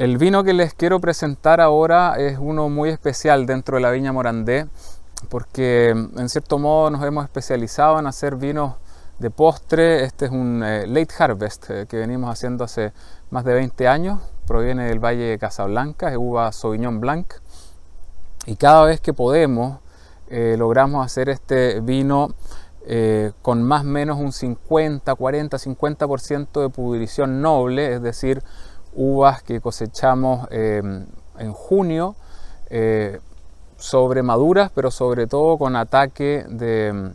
El vino que les quiero presentar ahora es uno muy especial dentro de la viña Morandé, porque en cierto modo nos hemos especializado en hacer vinos de postre. Este es un eh, late harvest eh, que venimos haciendo hace más de 20 años. Proviene del Valle de Casablanca, es uva Sauvignon Blanc. Y cada vez que podemos, eh, logramos hacer este vino con más o menos un 50, 40, 50% de pudrición noble, es decir, uvas que cosechamos em, en junio, eh, sobre maduras, pero sobre todo con ataque de,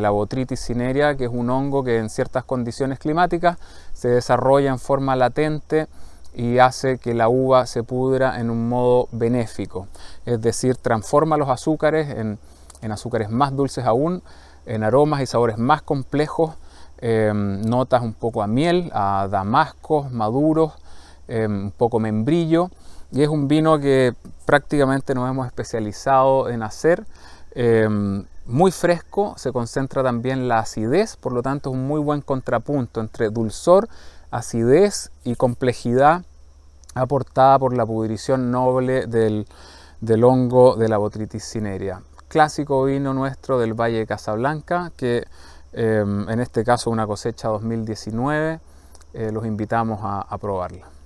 la botritis cinerea, que es un hongo que en ciertas condiciones climáticas se desarrolla en forma latente y hace que la uva se pudra en un modo benéfico, es decir, transforma los azúcares en, azúcares más dulces aún, en aromas y sabores más complejos, em, notas un poco a miel, a damascos, maduros, eh, un poco membrillo y es un vino que prácticamente nos hemos especializado en hacer. Eh, muy fresco, se concentra también la acidez, por lo tanto es un muy buen contrapunto entre dulzor, acidez y complejidad aportada por la pudrición noble del, hongo de la botritis cinerea. Clásico vino nuestro del Valle de Casablanca, que eh, en este caso una cosecha 2019, los invitamos a probarla.